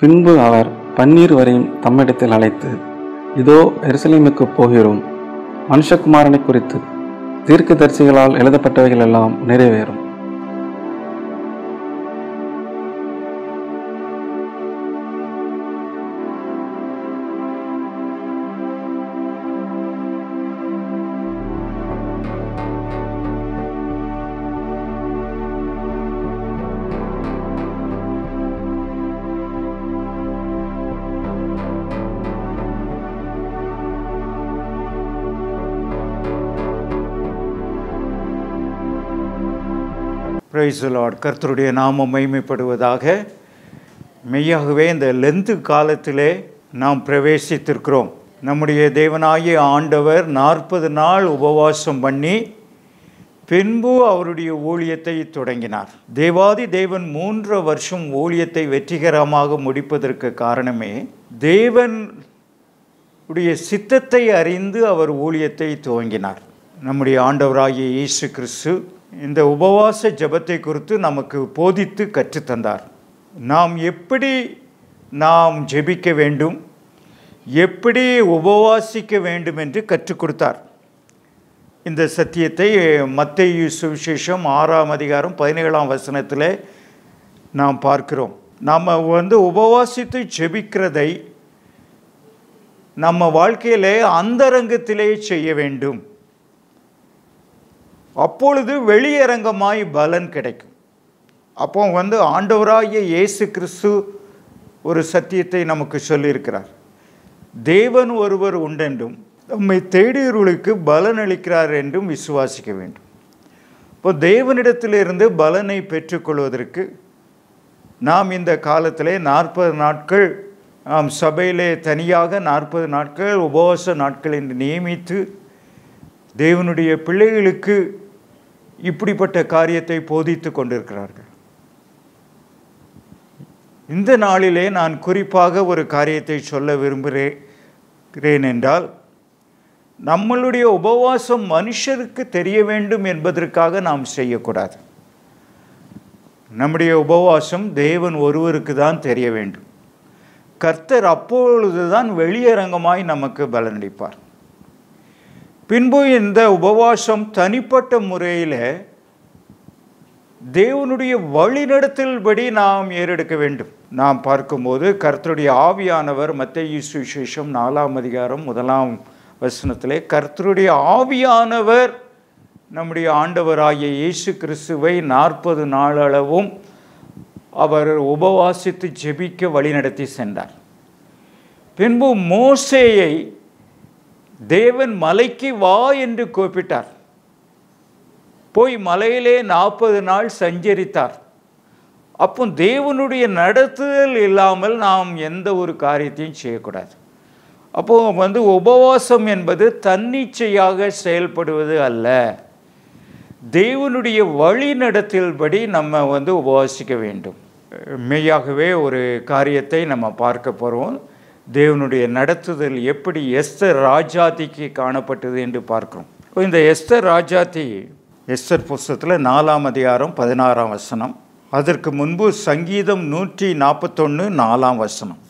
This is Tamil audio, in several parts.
பின்பு அவர் பன்னீர் வரையும் தம்மிடத்தில் அழைத்து இதோ எருசலேமுக்கு போகிறோம் மனுஷகுமாரனை குறித்து தீர்க்க தரிசிகளால் எழுதப்பட்டவைகள் எல்லாம் நிறைவேறும் பிரைஸ் லார்ட் கர்த்தருடைய நாமம் மைமைப்படுவதாக மெய்யாகவே இந்த லெந்து காலத்திலே நாம் பிரவேசித்திருக்கிறோம் நம்முடைய தேவனாகிய ஆண்டவர் நாற்பது நாள் உபவாசம் பண்ணி பின்பு அவருடைய ஊழியத்தை தொடங்கினார் தேவாதி தேவன் மூன்று வருஷம் ஊழியத்தை வெற்றிகரமாக முடிப்பதற்கு காரணமே தேவன் உடைய சித்தத்தை அறிந்து அவர் ஊழியத்தை துவங்கினார் நம்முடைய ஆண்டவராகிய இயேசு கிறிஸ்து இந்த உபவாச ஜபத்தை குறித்து நமக்கு போதித்து கற்றுத்தந்தார் நாம் எப்படி நாம் ஜெபிக்க வேண்டும் எப்படி உபவாசிக்க வேண்டும் என்று கற்றுக் கொடுத்தார் இந்த சத்தியத்தை மத்திய சுவிசேஷம் ஆறாம் அதிகாரம் பதினேழாம் வசனத்தில் நாம் பார்க்கிறோம் நாம் வந்து உபவாசித்து ஜெபிக்கிறதை நம்ம வாழ்க்கையில் அந்தரங்கத்திலே செய்ய வேண்டும் அப்பொழுது வெளியரங்கமாய் பலன் கிடைக்கும் அப்போ வந்து ஆண்டவராகிய இயேசு கிறிஸ்து ஒரு சத்தியத்தை நமக்கு சொல்லியிருக்கிறார் தேவன் ஒருவர் உண்டென்றும் நம்மை தேடியவர்களுக்கு பலன் அளிக்கிறார் என்றும் விசுவாசிக்க வேண்டும் இப்போ தேவனிடத்திலிருந்து பலனை பெற்றுக்கொள்வதற்கு நாம் இந்த காலத்திலே நாற்பது நாட்கள் நாம் சபையிலே தனியாக நாற்பது நாட்கள் உபவாச நாட்கள் என்று நியமித்து தேவனுடைய பிள்ளைகளுக்கு இப்படிப்பட்ட காரியத்தை போதித்து கொண்டிருக்கிறார்கள் இந்த நாளிலே நான் குறிப்பாக ஒரு காரியத்தை சொல்ல விரும்புகிறேன் என்றால் நம்மளுடைய உபவாசம் மனுஷருக்கு தெரிய வேண்டும் என்பதற்காக நாம் செய்யக்கூடாது நம்முடைய உபவாசம் தேவன் ஒருவருக்கு தான் தெரிய வேண்டும் கர்த்தர் அப்பொழுது தான் வெளியரங்கமாய் நமக்கு பலனளிப்பார் பின்பு இந்த உபவாசம் தனிப்பட்ட முறையில் தேவனுடைய வழிநடத்தல்படி நாம் ஏறெடுக்க வேண்டும் நாம் பார்க்கும்போது கர்த்தருடைய ஆவியானவர் மத்திய சுவிசேஷம் நாலாம் அதிகாரம் முதலாம் வசனத்திலே கர்த்தருடைய ஆவியானவர் நம்முடைய ஆண்டவராகிய இயேசு கிறிஸ்துவை நாற்பது நாளளவும் அவர் உபவாசித்து ஜெபிக்க வழிநடத்தி சென்றார் பின்பு மோசேயை தேவன் மலைக்கு வா என்று கூப்பிட்டார் போய் மலையிலே நாற்பது நாள் சஞ்சரித்தார் அப்போ தேவனுடைய நடத்துதல் இல்லாமல் நாம் எந்த ஒரு காரியத்தையும் செய்யக்கூடாது அப்போது வந்து உபவாசம் என்பது தன்னிச்சையாக செயல்படுவது அல்ல தேவனுடைய வழி நடத்தல்படி நம்ம வந்து உபவாசிக்க வேண்டும் மெய்யாகவே ஒரு காரியத்தை நம்ம பார்க்க போகிறோம் தேவனுடைய நடத்துதல் எப்படி எஸ்தர் ராஜாதிக்கு காணப்பட்டது என்று பார்க்குறோம் இந்த எஸ்தர் ராஜாதி எஸ்தர் புஸ்தத்தில் நாலாம் அதிகாரம் பதினாறாம் வசனம் அதற்கு முன்பு சங்கீதம் நூற்றி நாற்பத்தொன்று நாலாம் வசனம்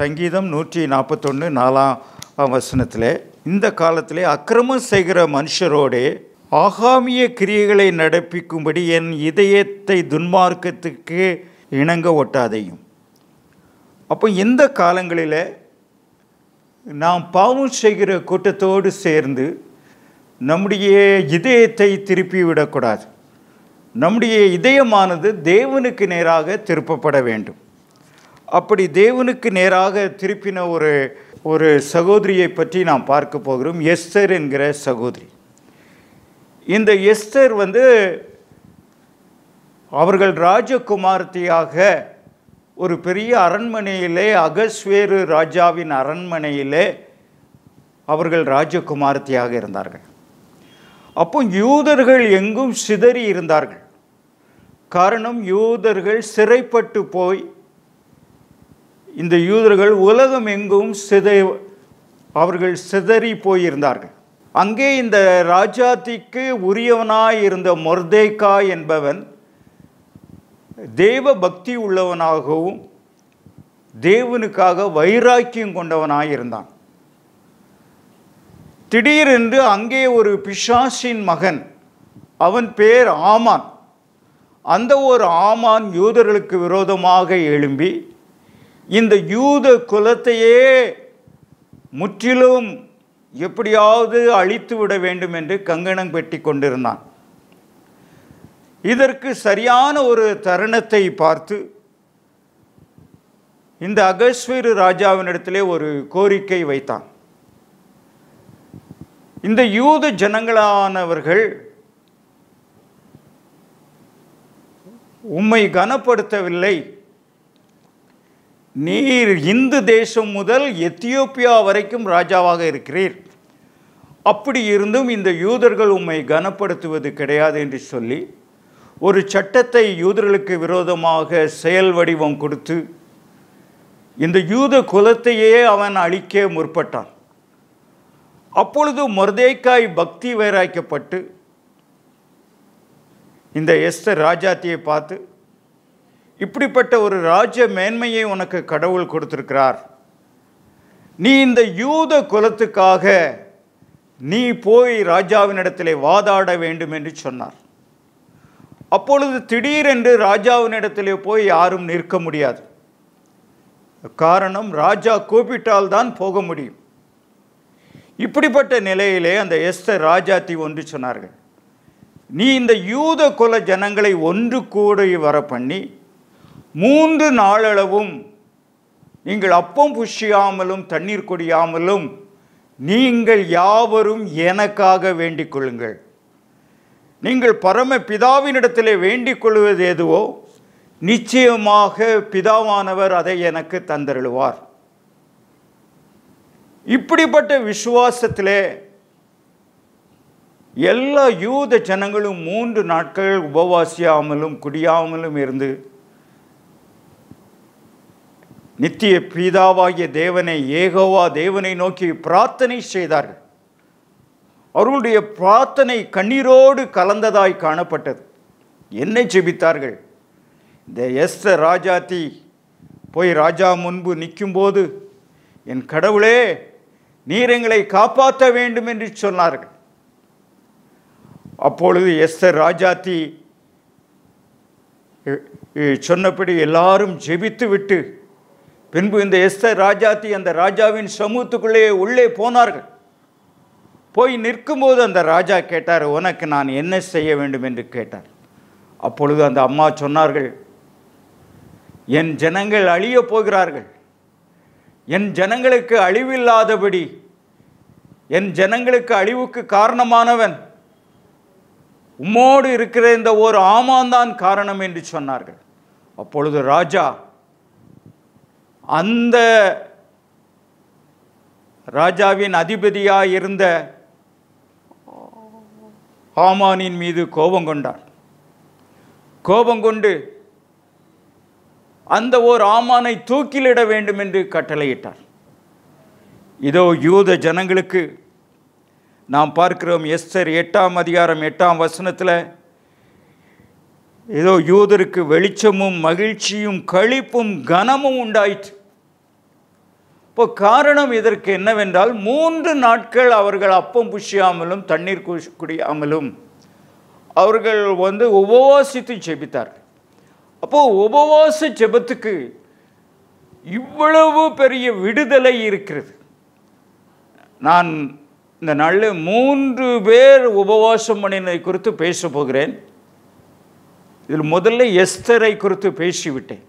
சங்கீதம் நூற்றி நாற்பத்தொன்று நாலாம் வசனத்தில் இந்த காலத்தில் அக்கிரமம் செய்கிற மனுஷரோடே ஆகாமிய கிரியைகளை நடப்பிக்கும்படி என் இதயத்தை துன்மார்க்கத்துக்கு இணங்க ஒட்டாதையும் அப்போ இந்த காலங்களில் நாம் பாவம் செய்கிற கூட்டத்தோடு சேர்ந்து நம்முடைய இதயத்தை திருப்பி விடக்கூடாது நம்முடைய இதயமானது தேவனுக்கு நேராக திருப்பப்பட வேண்டும் அப்படி தேவனுக்கு நேராக திருப்பின ஒரு ஒரு சகோதரியை பற்றி நாம் பார்க்க போகிறோம் எஸ்தர் என்கிற சகோதரி இந்த எஸ்தர் வந்து அவர்கள் ராஜகுமார்த்தியாக ஒரு பெரிய அரண்மனையிலே அகஸ்வேறு ராஜாவின் அரண்மனையிலே அவர்கள் ராஜகுமார்த்தியாக இருந்தார்கள் அப்போ யூதர்கள் எங்கும் சிதறி இருந்தார்கள் காரணம் யூதர்கள் சிறைப்பட்டு போய் இந்த யூதர்கள் உலகம் எங்கும் சித அவர்கள் சிதறி போயிருந்தார்கள் அங்கே இந்த ராஜாத்திக்கு உரியவனாய் இருந்த மொர்தேகா என்பவன் தெய்வ பக்தி உள்ளவனாகவும் தேவனுக்காக வைராக்கியம் கொண்டவனாக இருந்தான் திடீரென்று அங்கே ஒரு பிஷாசின் மகன் அவன் பேர் ஆமான் அந்த ஒரு ஆமான் யூதர்களுக்கு விரோதமாக எழும்பி இந்த யூத குலத்தையே முற்றிலும் எப்படியாவது அழித்து விட வேண்டும் என்று கங்கணம் பெட்டி கொண்டிருந்தான் இதற்கு சரியான ஒரு தருணத்தை பார்த்து இந்த அகஸ்வீரு ராஜாவினிடத்திலே ஒரு கோரிக்கை வைத்தான் இந்த யூத ஜனங்களானவர்கள் உம்மை கனப்படுத்தவில்லை நீர் இந்து தேசம் முதல் எத்தியோப்பியா வரைக்கும் ராஜாவாக இருக்கிறீர் அப்படி இருந்தும் இந்த யூதர்கள் உம்மை கனப்படுத்துவது கிடையாது என்று சொல்லி ஒரு சட்டத்தை யூதர்களுக்கு விரோதமாக செயல் வடிவம் கொடுத்து இந்த யூத குலத்தையே அவன் அழிக்க முற்பட்டான் அப்பொழுது மொர்தேக்காய் பக்தி வைராக்கப்பட்டு இந்த எஸ்தர் ராஜாத்தியை பார்த்து இப்படிப்பட்ட ஒரு ராஜ மேன்மையை உனக்கு கடவுள் கொடுத்திருக்கிறார் நீ இந்த யூத குலத்துக்காக நீ போய் ராஜாவினிடத்திலே வாதாட வேண்டும் என்று சொன்னார் அப்பொழுது திடீரென்று ராஜாவினிடத்திலே போய் யாரும் நிற்க முடியாது காரணம் ராஜா கூப்பிட்டால் தான் போக முடியும் இப்படிப்பட்ட நிலையிலே அந்த எஸ்தர் ராஜாத்தி ஒன்று சொன்னார்கள் நீ இந்த யூத குல ஜனங்களை ஒன்று கூட வர பண்ணி மூன்று நாளளவும் நீங்கள் அப்பம் புஷியாமலும் தண்ணீர் குடியாமலும் நீங்கள் யாவரும் எனக்காக வேண்டிக் கொள்ளுங்கள் நீங்கள் பரம பிதாவினிடத்திலே வேண்டிக் கொள்வது எதுவோ நிச்சயமாக பிதாவானவர் அதை எனக்கு தந்தருவார் இப்படிப்பட்ட விசுவாசத்திலே எல்லா யூத ஜனங்களும் மூன்று நாட்கள் உபவாசியாமலும் குடியாமலும் இருந்து நித்திய பிதாவாகிய தேவனை ஏகோவா தேவனை நோக்கி பிரார்த்தனை செய்தார்கள் அவர்களுடைய பிரார்த்தனை கண்ணீரோடு கலந்ததாய் காணப்பட்டது என்னை செபித்தார்கள் இந்த எஸ்த ராஜாத்தி போய் ராஜா முன்பு நிற்கும்போது என் கடவுளே நீரங்களை காப்பாற்ற வேண்டும் என்று சொன்னார்கள் அப்பொழுது எஸ்தர் ராஜாத்தி சொன்னபடி எல்லாரும் ஜெபித்து விட்டு பின்பு இந்த எஸ்தர் ராஜாத்தி அந்த ராஜாவின் சமூகத்துக்குள்ளே உள்ளே போனார்கள் போய் நிற்கும்போது அந்த ராஜா கேட்டார் உனக்கு நான் என்ன செய்ய வேண்டும் என்று கேட்டார் அப்பொழுது அந்த அம்மா சொன்னார்கள் என் ஜனங்கள் அழிய போகிறார்கள் என் ஜனங்களுக்கு அழிவில்லாதபடி என் ஜனங்களுக்கு அழிவுக்கு காரணமானவன் உம்மோடு இருக்கிற இந்த ஒரு ஆமாந்தான் காரணம் என்று சொன்னார்கள் அப்பொழுது ராஜா அந்த ராஜாவின் அதிபதியாக இருந்த ஹாமானின் மீது கோபம் கொண்டார் கோபம் கொண்டு அந்த ஓர் ஆமானை தூக்கிலிட வேண்டும் என்று கட்டளையிட்டார் இதோ யூத ஜனங்களுக்கு நாம் பார்க்கிறோம் எஸ்தர் எட்டாம் அதிகாரம் எட்டாம் வசனத்தில் ஏதோ யூதருக்கு வெளிச்சமும் மகிழ்ச்சியும் கழிப்பும் கனமும் உண்டாயிற்று இப்போ காரணம் இதற்கு என்னவென்றால் மூன்று நாட்கள் அவர்கள் அப்பம் புஷியாமலும் தண்ணீர் குடியாமலும் அவர்கள் வந்து உபவாசித்து ஜெபித்தார்கள் அப்போது உபவாச ஜெபத்துக்கு இவ்வளவு பெரிய விடுதலை இருக்கிறது நான் இந்த நாளில் மூன்று பேர் உபவாசம் பண்ணினதை குறித்து பேசப்போகிறேன் போகிறேன் இதில் முதல்ல எஸ்தரை குறித்து பேசிவிட்டேன்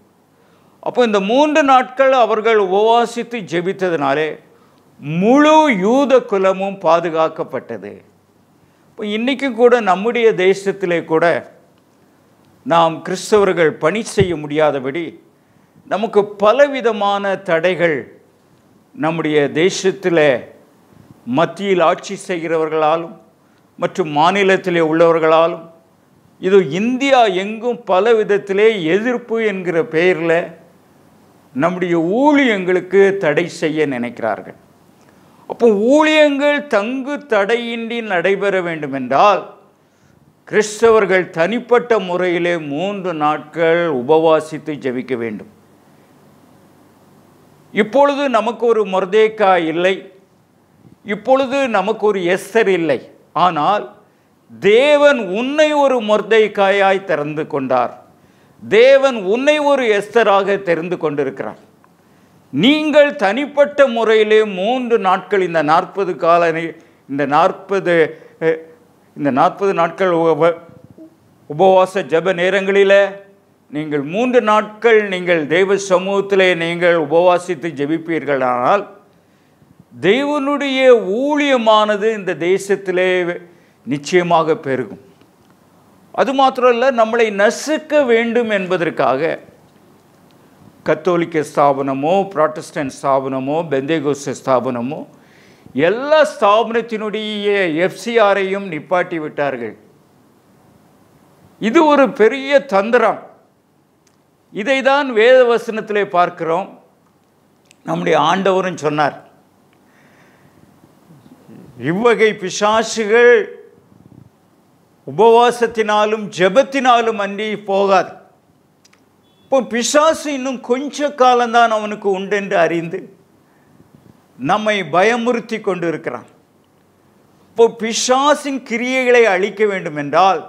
அப்போ இந்த மூன்று நாட்கள் அவர்கள் உபவாசித்து ஜெபித்ததினாலே முழு யூத குலமும் பாதுகாக்கப்பட்டது இப்போ இன்றைக்கும் கூட நம்முடைய தேசத்திலே கூட நாம் கிறிஸ்தவர்கள் பணி செய்ய முடியாதபடி நமக்கு பலவிதமான தடைகள் நம்முடைய தேசத்தில் மத்தியில் ஆட்சி செய்கிறவர்களாலும் மற்றும் மாநிலத்திலே உள்ளவர்களாலும் இது இந்தியா எங்கும் பல விதத்திலே எதிர்ப்பு என்கிற பெயரில் நம்முடைய ஊழியங்களுக்கு தடை செய்ய நினைக்கிறார்கள் அப்போ ஊழியங்கள் தங்கு தடையின்றி நடைபெற வேண்டுமென்றால் கிறிஸ்தவர்கள் தனிப்பட்ட முறையிலே மூன்று நாட்கள் உபவாசித்து ஜபிக்க வேண்டும் இப்பொழுது நமக்கு ஒரு மொர்தேக்கா இல்லை இப்பொழுது நமக்கு ஒரு எஸ்தர் இல்லை ஆனால் தேவன் உன்னை ஒரு மொர்தேக்காயாய் திறந்து கொண்டார் தேவன் உன்னை ஒரு எஸ்தராக தெரிந்து கொண்டிருக்கிறார் நீங்கள் தனிப்பட்ட முறையிலே மூன்று நாட்கள் இந்த நாற்பது கால இந்த நாற்பது இந்த நாற்பது நாட்கள் உப உபவாச ஜப நேரங்களில் நீங்கள் மூன்று நாட்கள் நீங்கள் தெய்வ சமூகத்திலே நீங்கள் உபவாசித்து ஆனால் தெய்வனுடைய ஊழியமானது இந்த தேசத்திலே நிச்சயமாக பெருகும் அது மாத்திரம் இல்லை நம்மளை நசுக்க வேண்டும் என்பதற்காக கத்தோலிக்க ஸ்தாபனமோ ப்ராட்டஸ்டன் ஸ்தாபனமோ பெந்தேகோச ஸ்தாபனமோ எல்லா ஸ்தாபனத்தினுடைய எஃப்சிஆரையும் நிப்பாட்டி விட்டார்கள் இது ஒரு பெரிய தந்திரம் இதை தான் வேத வசனத்தில் பார்க்கிறோம் நம்முடைய ஆண்டவரும் சொன்னார் இவ்வகை பிசாசுகள் உபவாசத்தினாலும் ஜபத்தினாலும் அன்றி போகாது இப்போ பிசாசு இன்னும் கொஞ்ச காலம்தான் அவனுக்கு உண்டென்று அறிந்து நம்மை பயமுறுத்தி கொண்டு இருக்கிறான் இப்போ பிசாசின் கிரியைகளை அழிக்க வேண்டும் என்றால்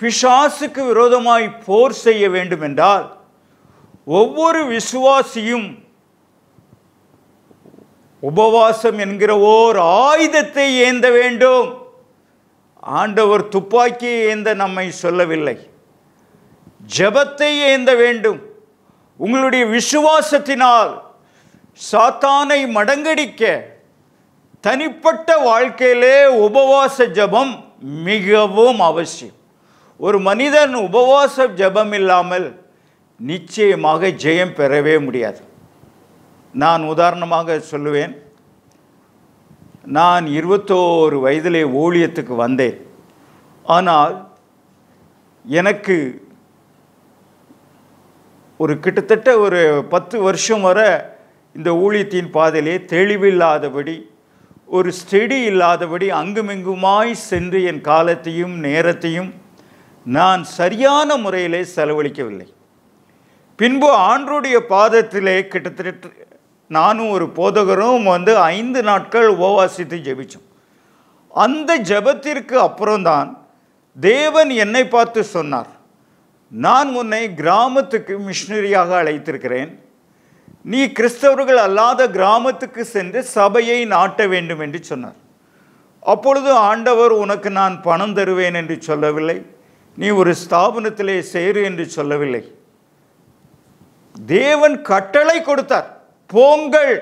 பிசாசுக்கு விரோதமாய் போர் செய்ய வேண்டும் என்றால் ஒவ்வொரு விசுவாசியும் உபவாசம் என்கிற ஓர் ஆயுதத்தை ஏந்த வேண்டும் ஆண்டவர் துப்பாக்கி ஏந்த நம்மை சொல்லவில்லை ஜபத்தை ஏந்த வேண்டும் உங்களுடைய விசுவாசத்தினால் சாத்தானை மடங்கடிக்க தனிப்பட்ட வாழ்க்கையிலே உபவாச ஜபம் மிகவும் அவசியம் ஒரு மனிதன் உபவாச ஜபம் இல்லாமல் நிச்சயமாக ஜெயம் பெறவே முடியாது நான் உதாரணமாக சொல்லுவேன் நான் இருபத்தோரு வயதிலே ஊழியத்துக்கு வந்தேன் ஆனால் எனக்கு ஒரு கிட்டத்தட்ட ஒரு பத்து வருஷம் வர இந்த ஊழியத்தின் பாதையிலே தெளிவில்லாதபடி ஒரு ஸ்டெடி இல்லாதபடி அங்குமிங்குமாய் சென்று என் காலத்தையும் நேரத்தையும் நான் சரியான முறையிலே செலவழிக்கவில்லை பின்பு ஆண்டருடைய பாதத்திலே கிட்டத்தட்ட நானும் ஒரு போதகரும் வந்து ஐந்து நாட்கள் உபவாசித்து ஜெபித்தோம் அந்த ஜபத்திற்கு அப்புறம்தான் தேவன் என்னை பார்த்து சொன்னார் நான் உன்னை கிராமத்துக்கு மிஷினரியாக அழைத்திருக்கிறேன் நீ கிறிஸ்தவர்கள் அல்லாத கிராமத்துக்கு சென்று சபையை நாட்ட வேண்டும் என்று சொன்னார் அப்பொழுது ஆண்டவர் உனக்கு நான் பணம் தருவேன் என்று சொல்லவில்லை நீ ஒரு ஸ்தாபனத்திலே சேரு என்று சொல்லவில்லை தேவன் கட்டளை கொடுத்தார் போங்கள்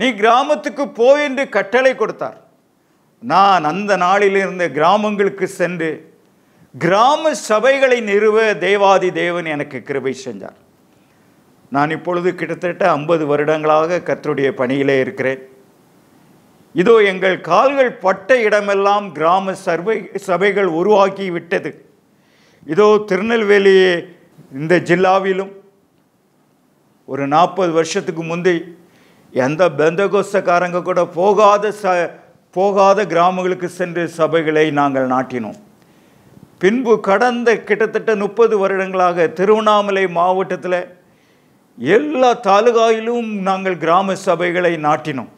நீ கிராமத்துக்கு போ என்று கட்டளை கொடுத்தார் நான் அந்த நாளில் இருந்த கிராமங்களுக்கு சென்று கிராம சபைகளை நிறுவ தேவாதி தேவன் எனக்கு கிருபை செஞ்சார் நான் இப்பொழுது கிட்டத்தட்ட ஐம்பது வருடங்களாக கத்தருடைய பணியிலே இருக்கிறேன் இதோ எங்கள் கால்கள் பட்ட இடமெல்லாம் கிராம சர்வை சபைகள் உருவாக்கி விட்டது இதோ திருநெல்வேலி இந்த ஜில்லாவிலும் ஒரு நாற்பது வருஷத்துக்கு முந்தி எந்த பெந்தகோஸ்தக்காரங்க கூட போகாத ச போகாத கிராமங்களுக்கு சென்று சபைகளை நாங்கள் நாட்டினோம் பின்பு கடந்த கிட்டத்தட்ட முப்பது வருடங்களாக திருவண்ணாமலை மாவட்டத்தில் எல்லா தாலுகாயிலும் நாங்கள் கிராம சபைகளை நாட்டினோம்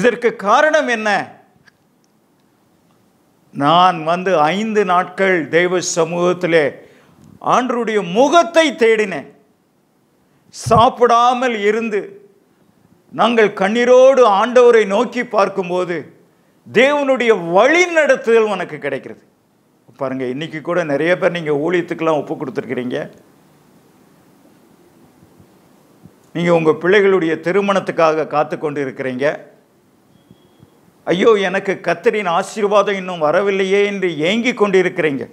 இதற்கு காரணம் என்ன நான் வந்து ஐந்து நாட்கள் தெய்வ சமூகத்திலே ஆண்டருடைய முகத்தை தேடினேன் சாப்பிடாமல் இருந்து நாங்கள் கண்ணீரோடு ஆண்டவரை நோக்கி பார்க்கும்போது தேவனுடைய வழி நடத்துதல் உனக்கு கிடைக்கிறது பாருங்கள் இன்றைக்கி கூட நிறைய பேர் நீங்கள் ஊழியத்துக்கெல்லாம் ஒப்பு கொடுத்துருக்கிறீங்க நீங்கள் உங்கள் பிள்ளைகளுடைய திருமணத்துக்காக காத்து கொண்டு இருக்கிறீங்க ஐயோ எனக்கு கத்தரின் ஆசீர்வாதம் இன்னும் வரவில்லையே என்று ஏங்கி கொண்டு இருக்கிறீங்க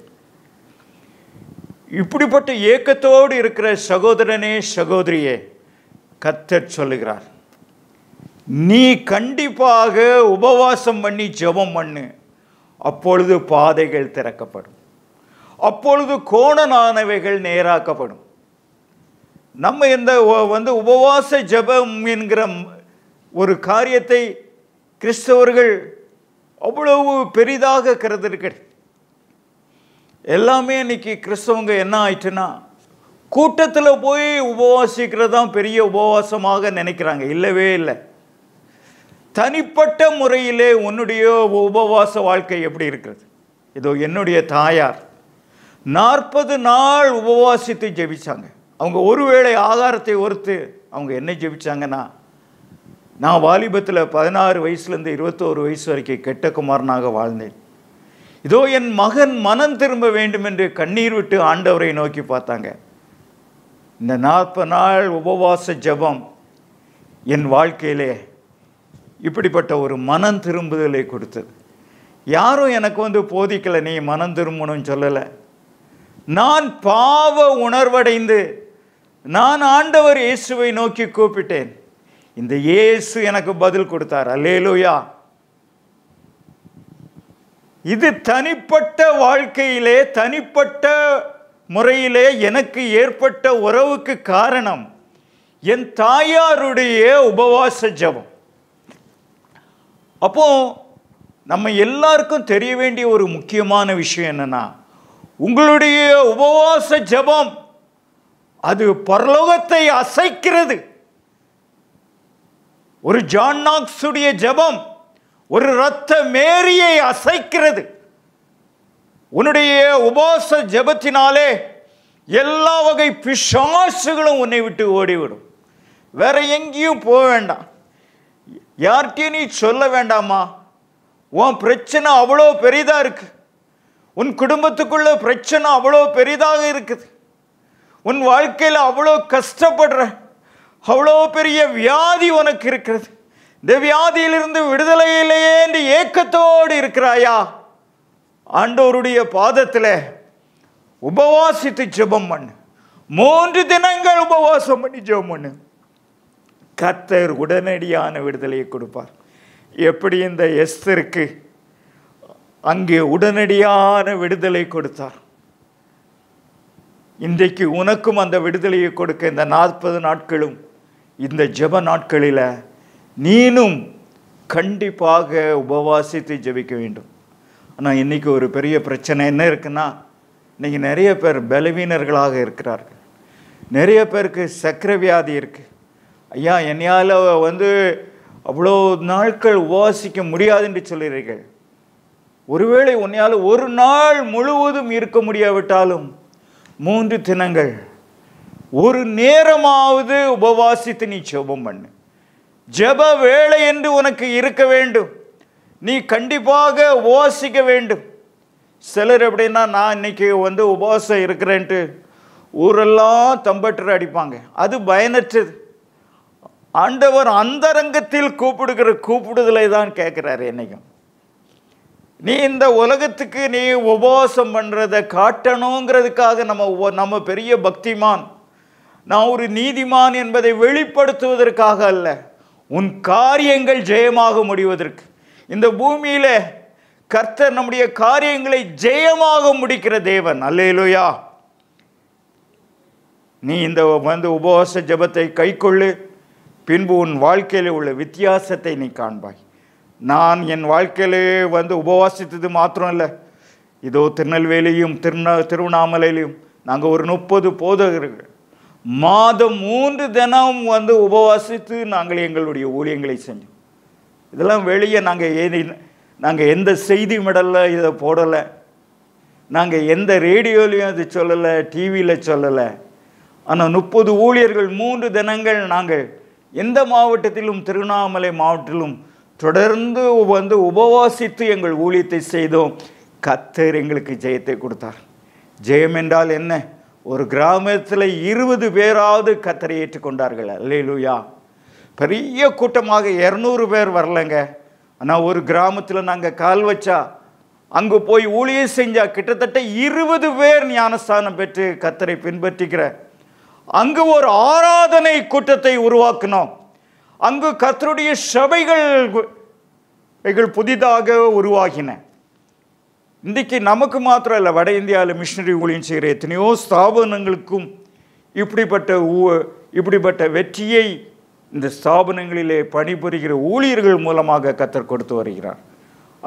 இப்படிப்பட்ட ஏக்கத்தோடு இருக்கிற சகோதரனே சகோதரியே கத்தர் சொல்லுகிறார் நீ கண்டிப்பாக உபவாசம் பண்ணி ஜெபம் பண்ணு அப்பொழுது பாதைகள் திறக்கப்படும் அப்பொழுது கோணனானவைகள் நேராக்கப்படும் நம்ம இந்த வந்து உபவாச ஜபம் என்கிற ஒரு காரியத்தை கிறிஸ்தவர்கள் அவ்வளவு பெரிதாக கருதிருக்கிறது எல்லாமே இன்னைக்கு கிறிஸ்தவங்க என்ன ஆயிட்டுன்னா கூட்டத்தில் போய் உபவாசிக்கிறது தான் பெரிய உபவாசமாக நினைக்கிறாங்க இல்லவே இல்லை தனிப்பட்ட முறையிலே உன்னுடைய உபவாச வாழ்க்கை எப்படி இருக்கிறது இதோ என்னுடைய தாயார் நாற்பது நாள் உபவாசித்து ஜெபிச்சாங்க அவங்க ஒருவேளை ஆகாரத்தை ஒருத்து அவங்க என்ன ஜெபிச்சாங்கன்னா நான் வாலிபத்தில் பதினாறு வயசுலேருந்து இருபத்தோரு வயசு வரைக்கும் கெட்ட குமாரனாக வாழ்ந்தேன் இதோ என் மகன் மனம் திரும்ப வேண்டும் என்று கண்ணீர் விட்டு ஆண்டவரை நோக்கி பார்த்தாங்க இந்த நாற்பது நாள் உபவாச ஜபம் என் வாழ்க்கையிலே இப்படிப்பட்ட ஒரு மனம் திரும்புதலை கொடுத்தது யாரும் எனக்கு வந்து போதிக்கலை நீ மனம் திரும்பணும்னு சொல்லலை நான் பாவ உணர்வடைந்து நான் ஆண்டவர் இயேசுவை நோக்கி கூப்பிட்டேன் இந்த இயேசு எனக்கு பதில் கொடுத்தார் அல்லேலூயா இது தனிப்பட்ட வாழ்க்கையிலே தனிப்பட்ட முறையிலே எனக்கு ஏற்பட்ட உறவுக்கு காரணம் என் தாயாருடைய உபவாச ஜபம் அப்போ நம்ம எல்லாருக்கும் தெரிய வேண்டிய ஒரு முக்கியமான விஷயம் என்னன்னா உங்களுடைய உபவாச ஜபம் அது பரலோகத்தை அசைக்கிறது ஒரு ஜான் நாக்ஸுடைய ஜபம் ஒரு இரத்த மேரியை அசைக்கிறது உன்னுடைய உபாச ஜபத்தினாலே எல்லா வகை பிசாசுகளும் உன்னை விட்டு ஓடிவிடும் வேற எங்கேயும் போக வேண்டாம் யார்கிட்டையும் நீ சொல்ல வேண்டாமா உன் பிரச்சனை அவ்வளோ பெரிதாக இருக்குது உன் குடும்பத்துக்குள்ள பிரச்சனை அவ்வளோ பெரிதாக இருக்குது உன் வாழ்க்கையில் அவ்வளோ கஷ்டப்படுற அவ்வளோ பெரிய வியாதி உனக்கு இருக்கிறது இந்த வியாதியிலிருந்து விடுதலையிலேயே என்று ஏக்கத்தோடு இருக்கிறாயா ஆண்டோருடைய பாதத்தில் உபவாசித்து ஜெபம் பண்ணு மூன்று தினங்கள் உபவாசம் பண்ணி ஜெபம் பண்ணு கத்தர் உடனடியான விடுதலையை கொடுப்பார் எப்படி இந்த எஸ்தருக்கு அங்கே உடனடியான விடுதலை கொடுத்தார் இன்றைக்கு உனக்கும் அந்த விடுதலையை கொடுக்க இந்த நாற்பது நாட்களும் இந்த ஜெப நாட்களில் நீனும் கண்டிப்பாக உபவாசித்து ஜெபிக்க வேண்டும் ஆனால் இன்றைக்கி ஒரு பெரிய பிரச்சனை என்ன இருக்குன்னா இன்றைக்கி நிறைய பேர் பலவீனர்களாக இருக்கிறார்கள் நிறைய பேருக்கு சக்கர வியாதி இருக்குது ஐயா என்னையால் வந்து அவ்வளோ நாட்கள் உபவாசிக்க முடியாது என்று சொல்கிறீர்கள் ஒருவேளை உன்னையால் ஒரு நாள் முழுவதும் இருக்க முடியாவிட்டாலும் மூன்று தினங்கள் ஒரு நேரமாவது உபவாசித்து நீ சோபம் பண்ணு ஜெப வேலை என்று உனக்கு இருக்க வேண்டும் நீ கண்டிப்பாக உபவாசிக்க வேண்டும் சிலர் எப்படின்னா நான் இன்னைக்கு வந்து உபவாசம் இருக்கிறேன்ட்டு ஊரெல்லாம் தம்பட்டர் அடிப்பாங்க அது பயனற்றது ஆண்டவர் அந்தரங்கத்தில் கூப்பிடுகிற கூப்பிடுதலை தான் கேட்குறாரு என்னைக்கும் நீ இந்த உலகத்துக்கு நீ உபவாசம் பண்ணுறதை காட்டணுங்கிறதுக்காக நம்ம நம்ம பெரிய பக்திமான் நான் ஒரு நீதிமான் என்பதை வெளிப்படுத்துவதற்காக அல்ல உன் காரியங்கள் ஜெயமாக முடிவதற்கு இந்த பூமியில் கர்த்தர் நம்முடைய காரியங்களை ஜெயமாக முடிக்கிற தேவன் அல்லேலுயா நீ இந்த வந்து உபவாச ஜபத்தை கைக்கொள்ளு பின்பு உன் வாழ்க்கையில் உள்ள வித்தியாசத்தை நீ காண்பாய் நான் என் வாழ்க்கையிலே வந்து உபவாசித்தது மாத்திரம் இல்லை இதோ திருநெல்வேலியும் திருநா திருவண்ணாமலையிலையும் நாங்கள் ஒரு முப்பது போதகர்கள் மாதம் மூன்று தினம் வந்து உபவாசித்து நாங்கள் எங்களுடைய ஊழியங்களை செஞ்சோம் இதெல்லாம் வெளியே நாங்கள் ஏதி நாங்கள் எந்த செய்தி மெடலில் இதை போடலை நாங்கள் எந்த ரேடியோலையும் அதை சொல்லலை டிவியில் சொல்லலை ஆனால் முப்பது ஊழியர்கள் மூன்று தினங்கள் நாங்கள் எந்த மாவட்டத்திலும் திருவண்ணாமலை மாவட்டத்திலும் தொடர்ந்து வந்து உபவாசித்து எங்கள் ஊழியத்தை செய்தோம் கத்தர் எங்களுக்கு ஜெயத்தை கொடுத்தார் ஜெயம் என்றால் என்ன ஒரு கிராமத்தில் இருபது பேராவது கத்தரை ஏற்றுக்கொண்டார்கள் லூயா பெரிய கூட்டமாக இரநூறு பேர் வரலைங்க ஆனால் ஒரு கிராமத்தில் நாங்கள் கால் வச்சா அங்கே போய் ஊழியர் செஞ்சால் கிட்டத்தட்ட இருபது பேர் ஞானஸ்தானம் பெற்று கத்தரை பின்பற்றிக்கிற அங்கு ஒரு ஆராதனை கூட்டத்தை உருவாக்கினோம் அங்கு கத்தருடைய சபைகள் புதிதாக உருவாகின இன்றைக்கி நமக்கு மாத்திரம் இல்லை வட இந்தியாவில் மிஷினரி ஊழியம் செய்கிற எத்தனையோ ஸ்தாபனங்களுக்கும் இப்படிப்பட்ட ஊ இப்படிப்பட்ட வெற்றியை இந்த ஸ்தாபனங்களிலே பணிபுரிகிற ஊழியர்கள் மூலமாக கத்தர் கொடுத்து வருகிறார்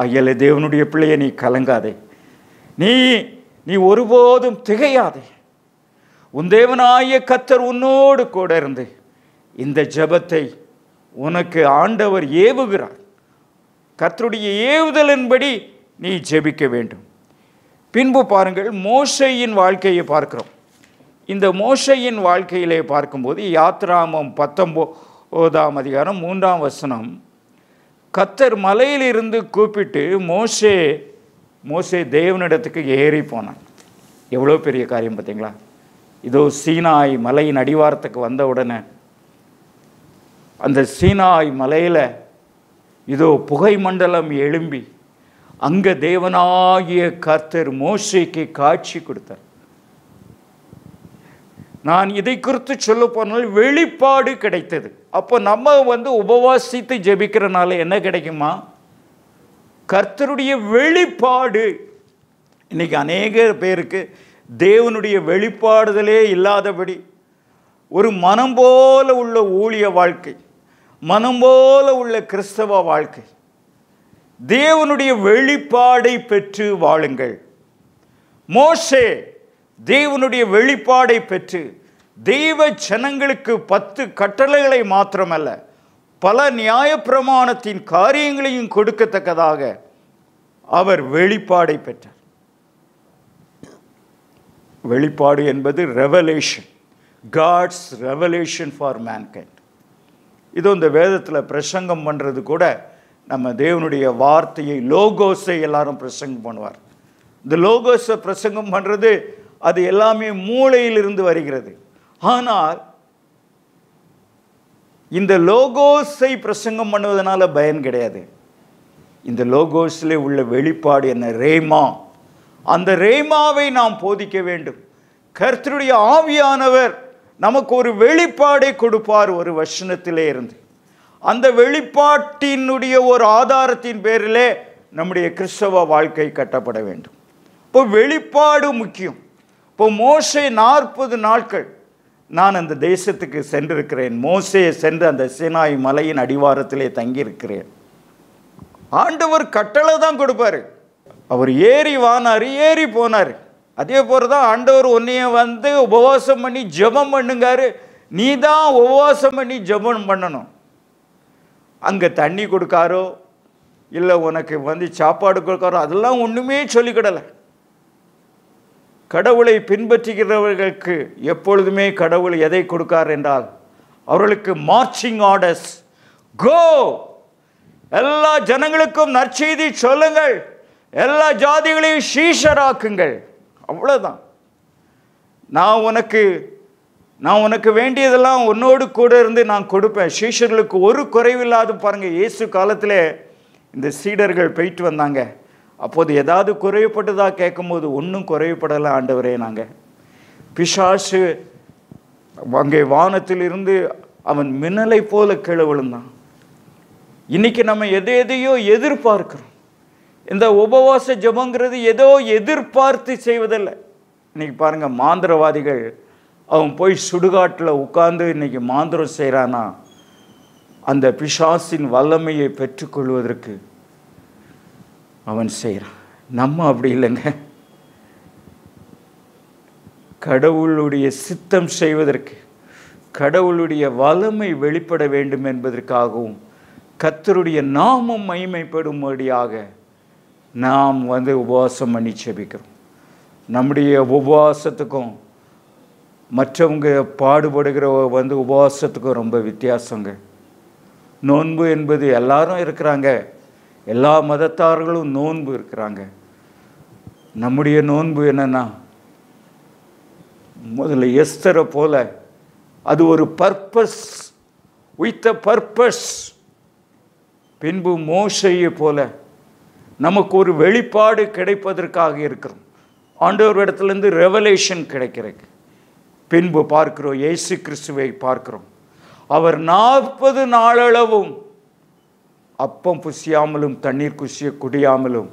ஐயல தேவனுடைய பிள்ளையை நீ கலங்காதே நீ நீ ஒருபோதும் திகையாதே உன் தேவனாய கத்தர் உன்னோடு கூட இருந்து இந்த ஜபத்தை உனக்கு ஆண்டவர் ஏவுகிறார் கத்தருடைய ஏவுதலின்படி நீ ஜெபிக்க வேண்டும் பின்பு பாருங்கள் மோசையின் வாழ்க்கையை பார்க்கிறோம் இந்த மோசையின் வாழ்க்கையிலே பார்க்கும்போது யாத்ராமம் பத்தொம்போதாம் அதிகாரம் மூன்றாம் வசனம் கத்தர் மலையிலிருந்து கூப்பிட்டு மோசே மோசே தேவனிடத்துக்கு ஏறி போனான் எவ்வளோ பெரிய காரியம் பார்த்தீங்களா இதோ சீனாய் மலையின் அடிவாரத்துக்கு வந்த உடனே அந்த சீனாய் மலையில் இதோ புகை மண்டலம் எழும்பி அங்கே தேவனாகிய கர்த்தர் மோசைக்கு காட்சி கொடுத்தார் நான் இதை குறித்து சொல்ல போனால் வெளிப்பாடு கிடைத்தது அப்போ நம்ம வந்து உபவாசித்து ஜெபிக்கிறனால என்ன கிடைக்குமா கர்த்தருடைய வெளிப்பாடு இன்றைக்கி அநேக பேருக்கு தேவனுடைய வெளிப்பாடுதலே இல்லாதபடி ஒரு மனம் போல உள்ள ஊழிய வாழ்க்கை மனம் போல உள்ள கிறிஸ்தவ வாழ்க்கை தேவனுடைய வெளிப்பாடை பெற்று வாழுங்கள் மோசே தேவனுடைய வெளிப்பாடை பெற்று தெய்வ ஜனங்களுக்கு பத்து கட்டளைகளை மாத்திரமல்ல பல நியாயப்பிரமாணத்தின் காரியங்களையும் கொடுக்கத்தக்கதாக அவர் வெளிப்பாடை பெற்றார் வெளிப்பாடு என்பது revelation God's revelation for mankind இது இந்த வேதத்தில் பிரசங்கம் பண்ணுறது கூட நம்ம தேவனுடைய வார்த்தையை லோகோஸை எல்லாரும் பிரசங்கம் பண்ணுவார் இந்த லோகோஸை பிரசங்கம் பண்ணுறது அது எல்லாமே மூளையிலிருந்து வருகிறது ஆனால் இந்த லோகோஸை பிரசங்கம் பண்ணுவதனால பயன் கிடையாது இந்த லோகோஸில் உள்ள வெளிப்பாடு என்ன ரேமா அந்த ரேமாவை நாம் போதிக்க வேண்டும் கர்த்தருடைய ஆவியானவர் நமக்கு ஒரு வெளிப்பாடை கொடுப்பார் ஒரு வசனத்திலே இருந்து அந்த வெளிப்பாட்டினுடைய ஒரு ஆதாரத்தின் பேரிலே நம்முடைய கிறிஸ்தவ வாழ்க்கை கட்டப்பட வேண்டும் இப்போ வெளிப்பாடு முக்கியம் இப்போ மோசை நாற்பது நாட்கள் நான் அந்த தேசத்துக்கு சென்றிருக்கிறேன் மோசையை சென்று அந்த சினாய் மலையின் அடிவாரத்திலே தங்கியிருக்கிறேன் ஆண்டவர் கட்டளை தான் கொடுப்பார் அவர் ஏறி வானார் ஏறி போனார் அதே போல் தான் ஆண்டவர் உன்னைய வந்து உபவாசம் பண்ணி ஜபம் பண்ணுங்காரு நீ தான் உபவாசம் பண்ணி ஜபம் பண்ணணும் அங்கே தண்ணி கொடுக்காரோ இல்லை உனக்கு வந்து சாப்பாடு கொடுக்காரோ அதெல்லாம் ஒன்றுமே சொல்லிக்கிடலை கடவுளை பின்பற்றுகிறவர்களுக்கு எப்பொழுதுமே கடவுள் எதை கொடுக்கார் என்றால் அவர்களுக்கு மார்ச்சிங் ஆர்டர்ஸ் கோ எல்லா ஜனங்களுக்கும் நற்செய்தி சொல்லுங்கள் எல்லா ஜாதிகளையும் ஷீஷராக்குங்கள் அவ்வளோதான் நான் உனக்கு நான் உனக்கு வேண்டியதெல்லாம் உன்னோடு கூட இருந்து நான் கொடுப்பேன் சீஷர்களுக்கு ஒரு குறைவில்லாது பாருங்கள் இயேசு காலத்தில் இந்த சீடர்கள் போயிட்டு வந்தாங்க அப்போது ஏதாவது கேட்கும் கேட்கும்போது ஒன்றும் குறைவுப்படலை ஆண்டவரே நாங்கள் பிசாசு அங்கே வானத்திலிருந்து அவன் மின்னலை போல கீழே விழுந்தான் இன்றைக்கி நம்ம எதை எதையோ எதிர்பார்க்கிறோம் இந்த உபவாச ஜபங்கிறது ஏதோ எதிர்பார்த்து செய்வதில்லை இன்றைக்கி பாருங்கள் மாந்திரவாதிகள் அவன் போய் சுடுகாட்டில் உட்காந்து இன்றைக்கி மாந்திரம் செய்கிறானா அந்த பிசாசின் வல்லமையை பெற்றுக்கொள்வதற்கு அவன் செய்கிறான் நம்ம அப்படி இல்லைங்க கடவுளுடைய சித்தம் செய்வதற்கு கடவுளுடைய வளமை வெளிப்பட வேண்டும் என்பதற்காகவும் கத்தருடைய நாமம் மைமைப்படும்படியாக நாம் வந்து உபவாசம் பண்ணி செபிக்கிறோம் நம்முடைய உபவாசத்துக்கும் மற்றவங்க பாடுபடுகிற வந்து உபவாசத்துக்கும் ரொம்ப வித்தியாசங்க நோன்பு என்பது எல்லாரும் இருக்கிறாங்க எல்லா மதத்தார்களும் நோன்பு இருக்கிறாங்க நம்முடைய நோன்பு என்னென்னா முதல்ல எஸ்தரை போல அது ஒரு பர்பஸ் வித் அ பர்பஸ் பின்பு மோசையை போல நமக்கு ஒரு வெளிப்பாடு கிடைப்பதற்காக இருக்கிறோம் ஆண்டவர் இடத்துலேருந்து ரெவலேஷன் கிடைக்கிறதுக்கு பின்பு பார்க்கிறோம் இயேசு கிறிஸ்துவை பார்க்கிறோம் அவர் நாற்பது நாளளவும் அப்பம் புசியாமலும் தண்ணீர் குசிய குடியாமலும்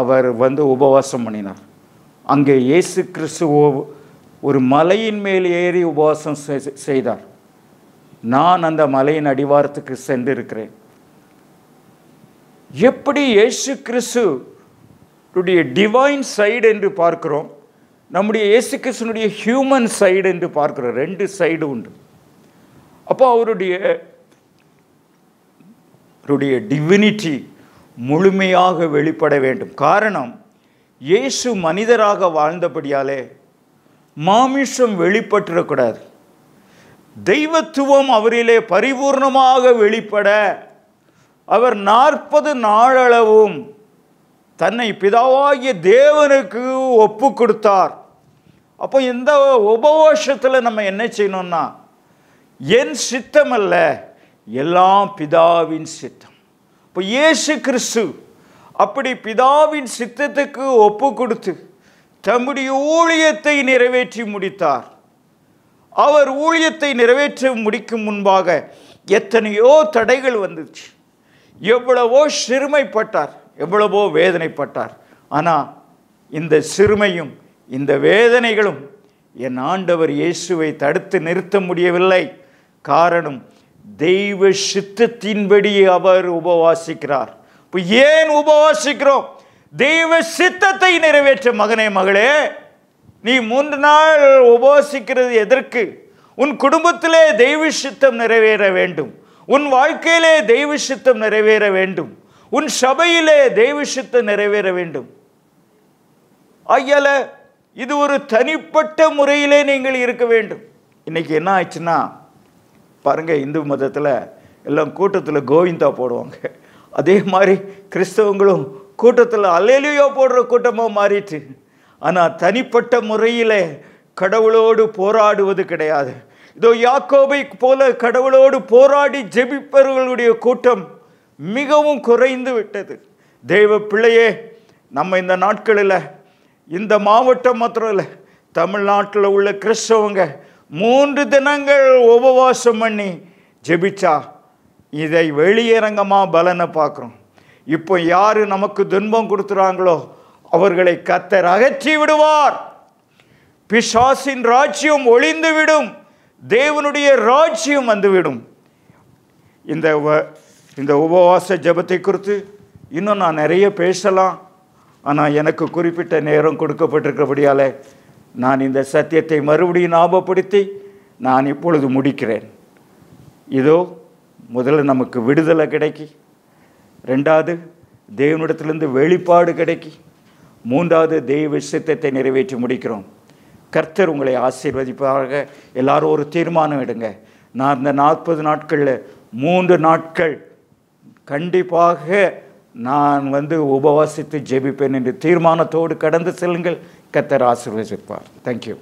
அவர் வந்து உபவாசம் பண்ணினார் அங்கே இயேசு கிறிஸ்துவோ ஒரு மலையின் மேல் ஏறி உபவாசம் செய்தார் நான் அந்த மலையின் அடிவாரத்துக்கு சென்றிருக்கிறேன் எப்படி இயேசு கிறிஸ்து டிவைன் சைடு என்று பார்க்கிறோம் நம்முடைய இயேசு கிருஷ்ணனுடைய ஹியூமன் சைடு என்று பார்க்குற ரெண்டு சைடு உண்டு அப்போ அவருடைய அவருடைய டிவினிட்டி முழுமையாக வெளிப்பட வேண்டும் காரணம் இயேசு மனிதராக வாழ்ந்தபடியாலே மாமிஷம் வெளிப்பட்டுறக்கூடாது தெய்வத்துவம் அவரிலே பரிபூர்ணமாக வெளிப்பட அவர் நாற்பது நாளளவும் தன்னை பிதாவாகிய தேவனுக்கு ஒப்பு கொடுத்தார் அப்போ இந்த உபவோஷத்தில் நம்ம என்ன செய்யணும்னா என் சித்தம் அல்ல எல்லாம் பிதாவின் சித்தம் இப்போ இயேசு கிறிஸ்து அப்படி பிதாவின் சித்தத்துக்கு ஒப்பு கொடுத்து தம்முடைய ஊழியத்தை நிறைவேற்றி முடித்தார் அவர் ஊழியத்தை நிறைவேற்ற முடிக்கும் முன்பாக எத்தனையோ தடைகள் வந்துச்சு எவ்வளவோ சிறுமைப்பட்டார் எவ்வளவோ வேதனைப்பட்டார் ஆனால் இந்த சிறுமையும் இந்த வேதனைகளும் என் ஆண்டவர் இயேசுவை தடுத்து நிறுத்த முடியவில்லை காரணம் தெய்வ சித்தத்தின்படி அவர் உபவாசிக்கிறார் இப்போ ஏன் உபவாசிக்கிறோம் தெய்வ சித்தத்தை நிறைவேற்ற மகனே மகளே நீ மூன்று நாள் உபவாசிக்கிறது எதற்கு உன் குடும்பத்திலே தெய்வ சித்தம் நிறைவேற வேண்டும் உன் வாழ்க்கையிலே தெய்வ சித்தம் நிறைவேற வேண்டும் உன் சபையிலே தெய்வ சித்தம் நிறைவேற வேண்டும் ஐயலை இது ஒரு தனிப்பட்ட முறையிலே நீங்கள் இருக்க வேண்டும் இன்றைக்கி என்ன ஆயிடுச்சுன்னா பாருங்கள் இந்து மதத்தில் எல்லாம் கூட்டத்தில் கோவிந்தா போடுவாங்க அதே மாதிரி கிறிஸ்தவங்களும் கூட்டத்தில் அலேலியோ போடுற கூட்டமாக மாறிட்டு ஆனால் தனிப்பட்ட முறையில் கடவுளோடு போராடுவது கிடையாது இதோ யாக்கோபை போல கடவுளோடு போராடி ஜெபிப்பவர்களுடைய கூட்டம் மிகவும் குறைந்து விட்டது தெய்வ பிள்ளையே நம்ம இந்த நாட்களில் இந்த மாவட்டம் மாத்திரம் இல்லை தமிழ்நாட்டில் உள்ள கிறிஸ்தவங்க மூன்று தினங்கள் உபவாசம் பண்ணி ஜெபிச்சா இதை வெளியரங்கமாக பலனை பார்க்குறோம் இப்போ யார் நமக்கு துன்பம் கொடுத்துறாங்களோ அவர்களை கத்தர் அகற்றி விடுவார் பிசாசின் ராஜ்யம் ஒளிந்து விடும் தேவனுடைய ராஜ்யம் வந்துவிடும் இந்த இந்த உபவாச ஜபத்தை குறித்து இன்னும் நான் நிறைய பேசலாம் ஆனால் எனக்கு குறிப்பிட்ட நேரம் கொடுக்கப்பட்டிருக்கிறபடியால் நான் இந்த சத்தியத்தை மறுபடியும் ஞாபகப்படுத்தி நான் இப்பொழுது முடிக்கிறேன் இதோ முதல்ல நமக்கு விடுதலை கிடைக்கி ரெண்டாவது தேவனிடத்திலிருந்து வெளிப்பாடு கிடைக்கி மூன்றாவது தெய்வ சித்தத்தை நிறைவேற்றி முடிக்கிறோம் கர்த்தர் உங்களை ஆசீர்வதிப்பாக எல்லாரும் ஒரு தீர்மானம் எடுங்க நான் இந்த நாற்பது நாட்களில் மூன்று நாட்கள் கண்டிப்பாக நான் வந்து உபவாசித்து ஜெபிப்பேன் என்று தீர்மானத்தோடு கடந்து செல்லுங்கள் கத்தர் ஆசீர்வதிப்பார் தேங்க்யூ